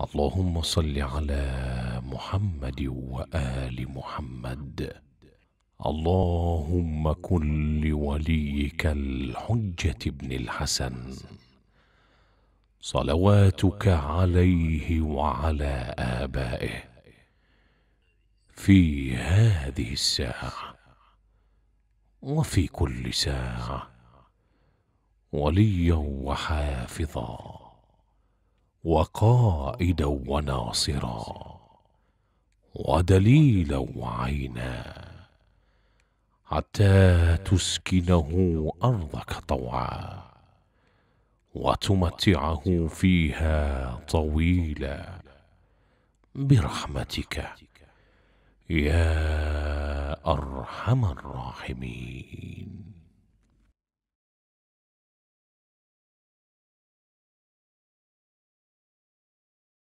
اللهم صل على محمد وآل محمد اللهم كن لوليك الحجة بن الحسن صلواتك عليه وعلى آبائه في هذه الساعة وفي كل ساعة وليا وحافظا وقائدا وناصرا ودليلا وعينا حتى تسكنه ارضك طوعا وتمتعه فيها طويلا برحمتك يا ارحم الراحمين